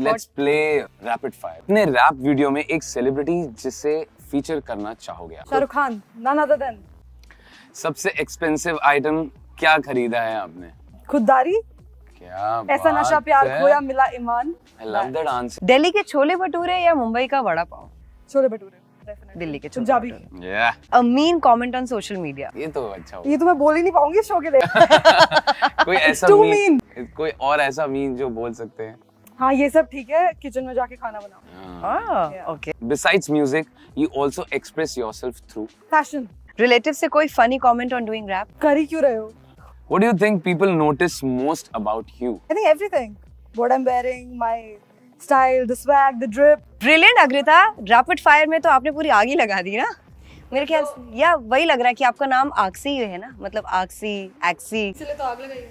let's play rapid fire अपने rap video में एक सेलिब्रिटी जिसे फीचर करना चाहोगे Shahrukh Khan none other than सबसे एक्सपेंसिव आइटम क्या खरीदा है आपने खुददारी क्या ऐसा नशा प्यार खोया मिला ईमान I love that answer Delhi के छोले भटूरे या मुंबई का वड़ा पाव छोले भटूरे दिल्ली के पंजाबी अमीन कमेंट ऑन सोशल मीडिया ये तो अच्छा ये तो मैं बोल ही नहीं पाऊंगी शो के लिए कोई ऐसा मीन कोई और ऐसा मीन जो बोल सकते हैं हाँ ये सब ठीक है किचन में जाके खाना बनाओ okay besides music you also express yourself through fashion relative से कोई funny comment on doing rap करी क्यों रहे हो what do you think people notice most about you I think everything what I am wearing my style the swag the drip brilliant Agrita rapid fire में तो आपने पूरी आग ही लगा दी ना मेरे ख्याल या वही लग रहा है कि आपका नाम आक्सी है ना मतलब आक्सी एक्सी इसलिए तो आग लगाई